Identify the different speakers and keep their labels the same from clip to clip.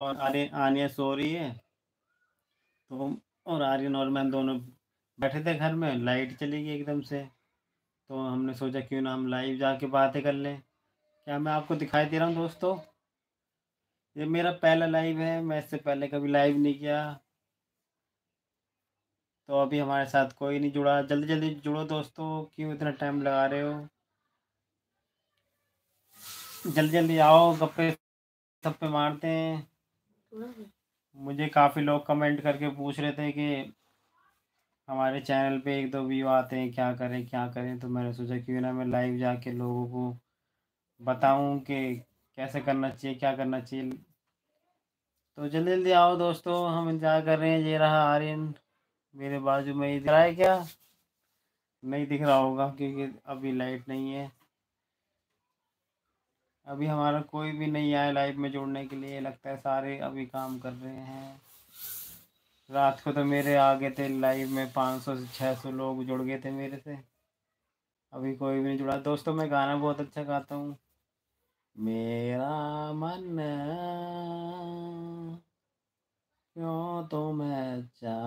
Speaker 1: और आर्य आर्य सो रही है तो और आर्यन और मैं दोनों बैठे थे घर में लाइट चली गई एकदम से तो हमने सोचा क्यों ना हम लाइव जाके बातें कर लें क्या मैं आपको दिखाई दे रहा हूँ दोस्तों ये मेरा पहला लाइव है मैं इससे पहले कभी लाइव नहीं किया तो अभी हमारे साथ कोई नहीं जुड़ा जल्दी जल्दी जुड़ो दोस्तों क्यों इतना टाइम लगा रहे हो जल्दी जल्दी आओ गप्पे सब पे मारते हैं मुझे काफ़ी लोग कमेंट करके पूछ रहे थे कि हमारे चैनल पे एक दो व्यू आते हैं क्या करें क्या करें तो मैंने सोचा क्यों ना मैं लाइव जाके लोगों को बताऊं कि कैसे करना चाहिए क्या करना चाहिए तो जल्दी जल्दी आओ दोस्तों हम इंतजार कर रहे हैं ये रहा आर्यन मेरे बाजू में ही दिख रहा है क्या नहीं दिख रहा होगा क्योंकि अभी लाइट नहीं है अभी हमारा कोई भी नहीं आया लाइव में जुड़ने के लिए लगता है सारे अभी काम कर रहे हैं रात को तो मेरे आ गए थे लाइव में पाँच सौ से छः सौ लोग जुड़ गए थे मेरे से अभी कोई भी नहीं जुड़ा दोस्तों मैं गाना बहुत अच्छा गाता हूँ मेरा मन क्यों तो मैं चाह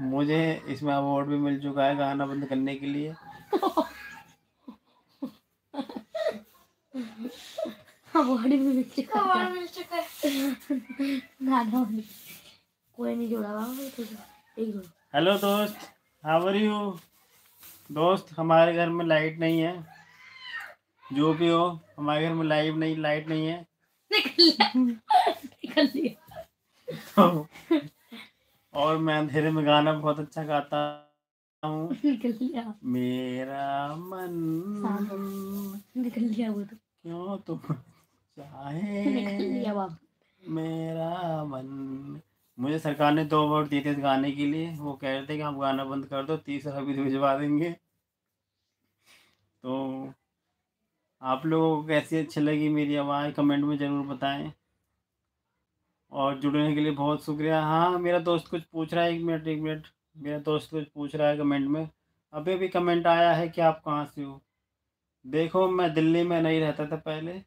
Speaker 1: मुझे इसमें अवार्ड भी मिल चुका है गाना बंद करने के लिए अवार्ड भी मिल चुका है अवार्ड मिल चुका है गाना बंद कोई नहीं जुड़ा हुआ है तुझे एक जुड़ा हेलो दोस्त हाउ आर यू दोस्त हमारे घर में लाइट नहीं है जो भी हो हमारे घर में लाइव नहीं लाइट नहीं है निकल लिया निकल लिया और मैं अंधेरे में गाना बहुत अच्छा गाता हूँ मेरा मन निकल लिया वो तो क्यों तुम चाहे मेरा मन मुझे सरकार ने दो वोट दिए थे इस गाने के लिए वो कह रहे थे कि हम गाना बंद कर दो तीसरा भी तो भिजवा देंगे तो आप लोगों को कैसी अच्छी लगी मेरी आवाज़ कमेंट में ज़रूर बताएं और जुड़ने के लिए बहुत शुक्रिया हाँ मेरा दोस्त कुछ पूछ रहा है एक मिनट एक मिनट मेरा दोस्त कुछ पूछ रहा है कमेंट में अभी भी कमेंट आया है कि आप कहाँ से हो देखो मैं दिल्ली में नहीं रहता था पहले